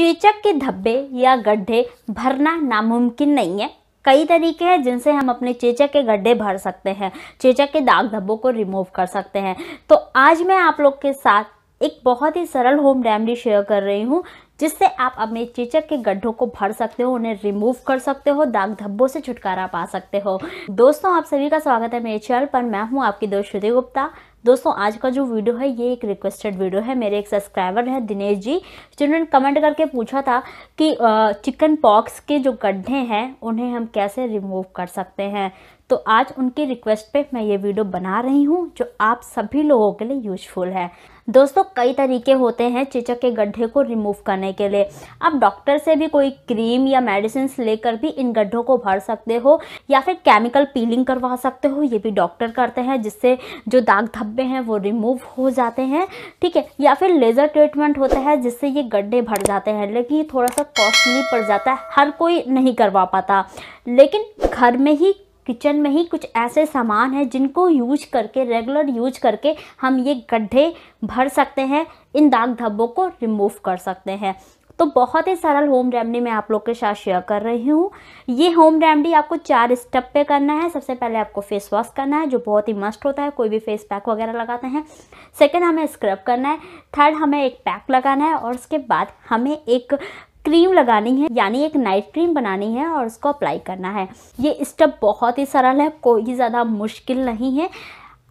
चेचक के धब्बे या गड्ढे भरना नामुमकिन नहीं है कई तरीके हैं जिनसे हम अपने चेचक के गड्ढे भर सकते हैं चेचक के दाग धब्बों को रिमूव कर सकते हैं तो आज मैं आप लोग के साथ एक बहुत ही सरल होम रेमडी शेयर कर रही हूँ जिससे आप अपने चेचक के गड्ढों को भर सकते हो उन्हें रिमूव कर सकते हो दाग धब्बों से छुटकारा पा सकते हो दोस्तों आप सभी का स्वागत है मेरे चैनल पर मैं हूँ आपकी दोस्त श्रुति गुप्ता दोस्तों आज का जो वीडियो है ये एक रिक्वेस्टेड वीडियो है मेरे एक सब्सक्राइबर हैं दिनेश जी जिन्होंने कमेंट करके पूछा था कि चिकन पॉक्स के जो गड्ढे हैं उन्हें हम कैसे रिमूव कर सकते हैं तो आज उनकी रिक्वेस्ट पे मैं ये वीडियो बना रही हूँ जो आप सभी लोगों के लिए यूजफुल है दोस्तों कई तरीके होते हैं चिचक के गड्ढे को रिमूव करने के लिए आप डॉक्टर से भी कोई क्रीम या मेडिसिन लेकर भी इन गड्ढों को भर सकते हो या फिर केमिकल पीलिंग करवा सकते हो ये भी डॉक्टर करते हैं जिससे जो दाग धब्बे हैं वो रिमूव हो जाते हैं ठीक है या फिर लेज़र ट्रीटमेंट होता है जिससे ये गड्ढे भर जाते हैं लेकिन ये थोड़ा सा कॉस्टली पड़ जाता है हर कोई नहीं करवा पाता लेकिन घर में ही किचन में ही कुछ ऐसे सामान हैं जिनको यूज करके रेगुलर यूज करके हम ये गड्ढे भर सकते हैं इन दाग धब्बों को रिमूव कर सकते हैं तो बहुत ही सरल होम रेमडी मैं आप लोग के साथ शेयर कर रही हूँ ये होम रेमडी आपको चार स्टेप पे करना है सबसे पहले आपको फेस वॉश करना है जो बहुत ही मस्ट होता है कोई भी फेस पैक वगैरह लगाते हैं सेकंड हमें स्क्रब करना है थर्ड हमें एक पैक लगाना है और उसके बाद हमें एक क्रीम लगानी है यानी एक नाइट क्रीम बनानी है और उसको अप्लाई करना है ये स्टेप बहुत ही सरल है कोई ज़्यादा मुश्किल नहीं है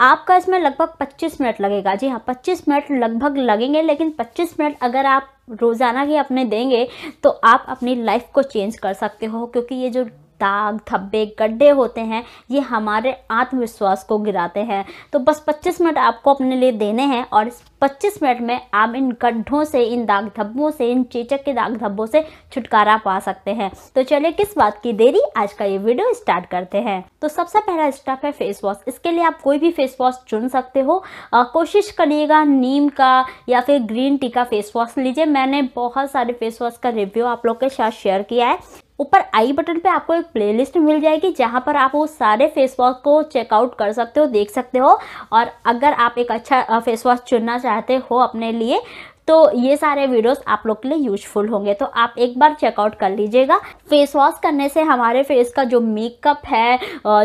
आपका इसमें लगभग 25 मिनट लगेगा जी हाँ 25 मिनट लगभग लगेंगे लेकिन 25 मिनट अगर आप रोज़ाना के अपने देंगे तो आप अपनी लाइफ को चेंज कर सकते हो क्योंकि ये जो दाग धब्बे गड्ढे होते हैं ये हमारे आत्मविश्वास को गिराते हैं तो बस 25 मिनट आपको अपने लिए देने हैं और इस 25 मिनट में आप इन गड्ढों से इन दाग धब्बों से इन चेचक के दाग धब्बों से छुटकारा पा सकते हैं तो चलिए किस बात की देरी आज का ये वीडियो स्टार्ट करते हैं तो सबसे पहला स्टेप है फेस वॉश इसके लिए आप कोई भी फेस वॉश चुन सकते हो आ, कोशिश करिएगा नीम का या फिर ग्रीन टी का फेस वॉश लीजिए मैंने बहुत सारे फेस वॉश का रिव्यू आप लोग के साथ शेयर किया है ऊपर आई बटन पे आपको एक प्लेलिस्ट मिल जाएगी जहाँ पर आप वो सारे फेस वॉश को चेकआउट कर सकते हो देख सकते हो और अगर आप एक अच्छा फेस वॉश चुनना चाहते हो अपने लिए तो ये सारे वीडियोस आप लोग के लिए यूजफुल होंगे तो आप एक बार चेकआउट कर लीजिएगा फेस वॉश करने से हमारे फेस का जो मेकअप है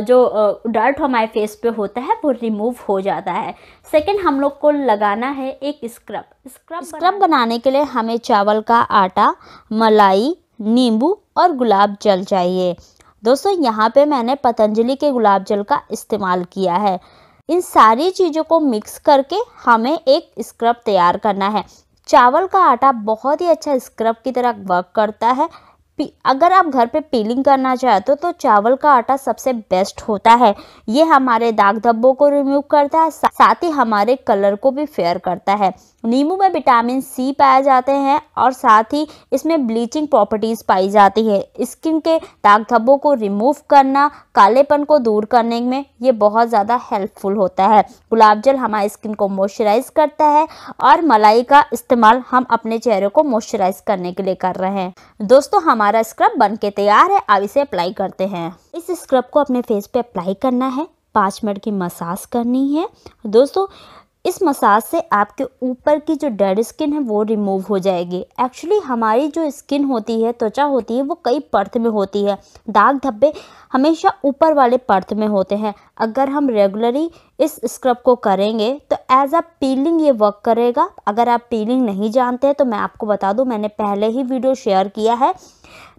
जो डर्ट हमारे फेस पे होता है वो रिमूव हो जाता है सेकेंड हम लोग को लगाना है एक स्क्रब स्क्रब स्क्रब बनाने के लिए हमें चावल का आटा मलाई नींबू और गुलाब जल चाहिए दोस्तों यहाँ पे मैंने पतंजलि के गुलाब जल का इस्तेमाल किया है इन सारी चीज़ों को मिक्स करके हमें एक स्क्रब तैयार करना है चावल का आटा बहुत ही अच्छा स्क्रब की तरह वर्क करता है अगर आप घर पे पीलिंग करना चाहते हो तो चावल का आटा सबसे बेस्ट होता है ये हमारे दाग धब्बों को रिमूव करता है साथ ही हमारे कलर को भी फेयर करता है नींबू में विटामिन सी पाए जाते हैं और साथ ही इसमें ब्लीचिंग प्रॉपर्टीज़ पाई जाती है स्किन के दाग धब्बों को रिमूव करना कालेपन को दूर करने में ये बहुत ज़्यादा हेल्पफुल होता है गुलाब जल हमारे स्किन को मॉइस्चराइज करता है और मलाई का इस्तेमाल हम अपने चेहरे को मॉइस्चराइज करने के लिए कर रहे हैं दोस्तों हमारे हमारा स्क्रब बन के तैयार है अब इसे अप्लाई करते हैं इस स्क्रब को अपने फेस पे अप्लाई करना है पाँच मिनट की मसाज करनी है दोस्तों इस मसाज से आपके ऊपर की जो डेड स्किन है वो रिमूव हो जाएगी एक्चुअली हमारी जो स्किन होती है त्वचा होती है वो कई पर्थ में होती है दाग धब्बे हमेशा ऊपर वाले पर्थ में होते हैं अगर हम रेगुलरली इस स्क्रब को करेंगे तो एज अ पीलिंग ये वर्क करेगा अगर आप पीलिंग नहीं जानते हैं तो मैं आपको बता दूँ मैंने पहले ही वीडियो शेयर किया है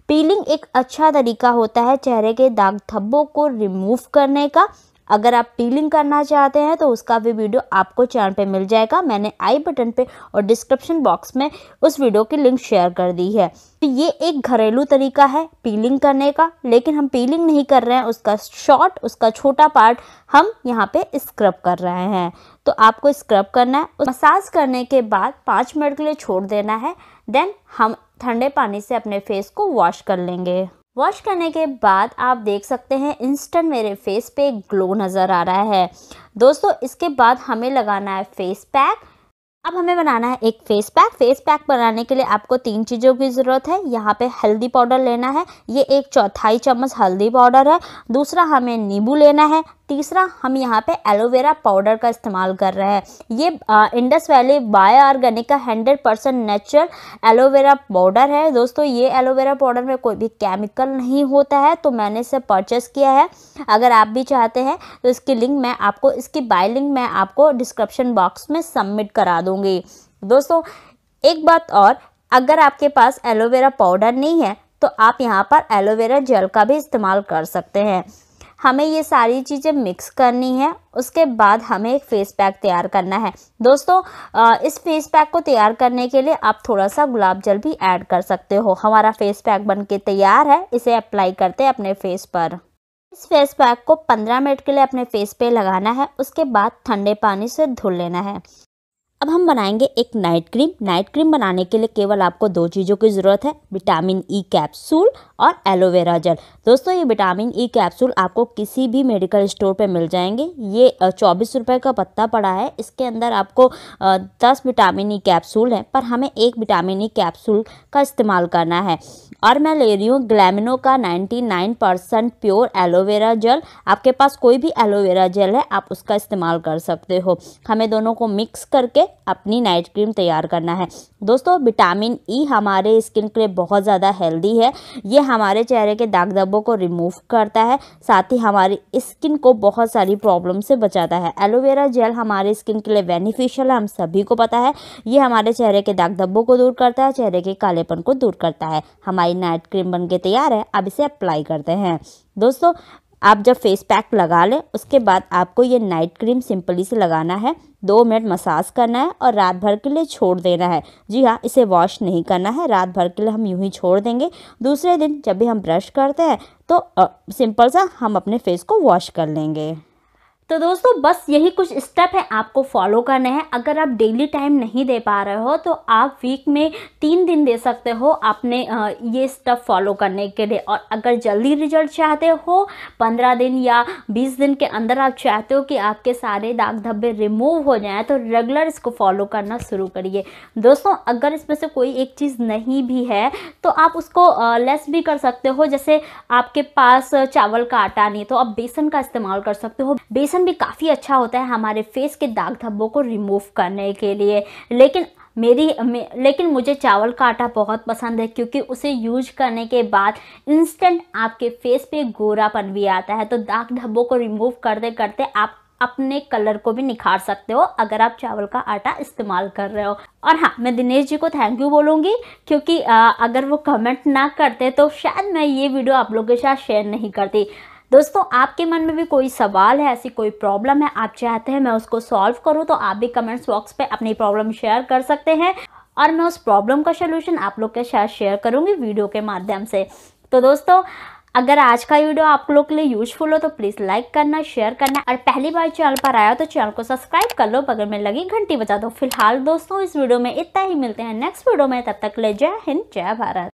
पीलिंग एक अच्छा तरीका होता है चेहरे के दाग धब्बों को रिमूव करने का अगर आप पीलिंग करना चाहते हैं तो उसका भी वीडियो आपको चैनल पे मिल जाएगा मैंने आई बटन पे और डिस्क्रिप्शन बॉक्स में उस वीडियो की लिंक शेयर कर दी है तो ये एक घरेलू तरीका है पीलिंग करने का लेकिन हम पीलिंग नहीं कर रहे हैं उसका शॉर्ट उसका छोटा पार्ट हम यहाँ पे स्क्रब कर रहे हैं तो आपको स्क्रब करना है मसाज करने के बाद पाँच मिनट के लिए छोड़ देना है देन हम ठंडे पानी से अपने फेस को वॉश कर लेंगे वॉश करने के बाद आप देख सकते हैं इंस्टेंट मेरे फेस पे ग्लो नज़र आ रहा है दोस्तों इसके बाद हमें लगाना है फेस पैक अब हमें बनाना है एक फेस पैक फेस पैक बनाने के लिए आपको तीन चीज़ों की ज़रूरत है यहाँ पे हल्दी पाउडर लेना है ये एक चौथाई चम्मच हल्दी पाउडर है दूसरा हमें नींबू लेना है तीसरा हम यहाँ पे एलोवेरा पाउडर का इस्तेमाल कर रहे हैं ये इंडस वैली बायो ऑर्गेनिक का hundred percent natural aloe vera powder है दोस्तों ये एलोवेरा पाउडर में कोई भी केमिकल नहीं होता है तो मैंने इसे परचेस किया है अगर आप भी चाहते हैं तो इसकी लिंक मैं आपको इसकी बाय लिंक मैं आपको डिस्क्रिप्शन बॉक्स में सबमिट करा दूँगी दोस्तों एक बात और अगर आपके पास एलोवेरा पाउडर नहीं है तो आप यहाँ पर एलोवेरा जेल का भी इस्तेमाल कर सकते हैं हमें ये सारी चीज़ें मिक्स करनी है उसके बाद हमें एक फेस पैक तैयार करना है दोस्तों इस फेस पैक को तैयार करने के लिए आप थोड़ा सा गुलाब जल भी ऐड कर सकते हो हमारा फेस पैक बनके तैयार है इसे अप्लाई करते हैं अपने फेस पर इस फेस पैक को 15 मिनट के लिए अपने फेस पे लगाना है उसके बाद ठंडे पानी से धुल लेना है अब हम बनाएंगे एक नाइट क्रीम नाइट क्रीम बनाने के लिए केवल आपको दो चीज़ों की ज़रूरत है विटामिन ई e कैप्सूल और एलोवेरा जल दोस्तों ये विटामिन ई e कैप्सूल आपको किसी भी मेडिकल स्टोर पे मिल जाएंगे ये चौबीस रुपये का पत्ता पड़ा है इसके अंदर आपको दस विटामिन ई e कैप्सूल है पर हमें एक विटामिन ई कैप्सूल का इस्तेमाल करना है और मैं ले रही हूँ ग्लैमिनो का नाइन्टी परसेंट प्योर एलोवेरा जल आपके पास कोई भी एलोवेरा जेल है आप उसका इस्तेमाल कर सकते हो हमें दोनों को मिक्स करके अपनी नाइट क्रीम तैयार करना है दोस्तों विटामिन ई e हमारे स्किन के लिए बहुत ज़्यादा हेल्दी है ये हमारे चेहरे के दाग धब्बों को रिमूव करता है साथ ही हमारी स्किन को बहुत सारी प्रॉब्लम से बचाता है एलोवेरा जेल हमारे स्किन के लिए बेनिफिशियल है हम सभी को पता है ये हमारे चेहरे के दाग धब्बों को दूर करता है चेहरे के कालेपन को दूर करता है हमारी नाइट क्रीम बन के तैयार है अब इसे अप्लाई करते हैं दोस्तों आप जब फेस पैक लगा लें उसके बाद आपको ये नाइट क्रीम सिंपली से लगाना है दो मिनट मसाज करना है और रात भर के लिए छोड़ देना है जी हाँ इसे वॉश नहीं करना है रात भर के लिए हम यूं ही छोड़ देंगे दूसरे दिन जब भी हम ब्रश करते हैं तो आ, सिंपल सा हम अपने फेस को वॉश कर लेंगे तो दोस्तों बस यही कुछ स्टेप है आपको फॉलो करने हैं अगर आप डेली टाइम नहीं दे पा रहे हो तो आप वीक में तीन दिन दे सकते हो आपने ये स्टेप फॉलो करने के लिए और अगर जल्दी रिजल्ट चाहते हो पंद्रह दिन या बीस दिन के अंदर आप चाहते हो कि आपके सारे दाग धब्बे रिमूव हो जाएं तो रेगुलर इसको फॉलो करना शुरू करिए दोस्तों अगर इसमें से कोई एक चीज़ नहीं भी है तो आप उसको लेस भी कर सकते हो जैसे आपके पास चावल का आटा नहीं तो आप बेसन का इस्तेमाल कर सकते हो बेसन बेसन भी काफ़ी अच्छा होता है हमारे फेस के दाग धब्बों को रिमूव करने के लिए लेकिन मेरी मे, लेकिन मुझे चावल का आटा बहुत पसंद है क्योंकि उसे यूज करने के बाद इंस्टेंट आपके फेस पे गोरापन भी आता है तो दाग धब्बों को रिमूव करते करते आप अपने कलर को भी निखार सकते हो अगर आप चावल का आटा इस्तेमाल कर रहे हो और हाँ मैं दिनेश जी को थैंक यू बोलूँगी क्योंकि आ, अगर वो कमेंट ना करते तो शायद मैं ये वीडियो आप लोगों के साथ शेयर नहीं करती दोस्तों आपके मन में भी कोई सवाल है ऐसी कोई प्रॉब्लम है आप चाहते हैं मैं उसको सॉल्व करूँ तो आप भी कमेंट्स बॉक्स पर अपनी प्रॉब्लम शेयर कर सकते हैं और मैं उस प्रॉब्लम का सोल्यूशन आप लोग के साथ शेयर करूँगी वीडियो के माध्यम से तो दोस्तों अगर आज का वीडियो आप लोग के लिए यूजफुल हो तो प्लीज़ लाइक करना शेयर करना और पहली बार चैनल पर आया हो तो चैनल को सब्सक्राइब कर लो बगल में लगी घंटी बजा दो फिलहाल दोस्तों इस वीडियो में इतना ही मिलते हैं नेक्स्ट वीडियो में तब तक ले जय हिंद जय भारत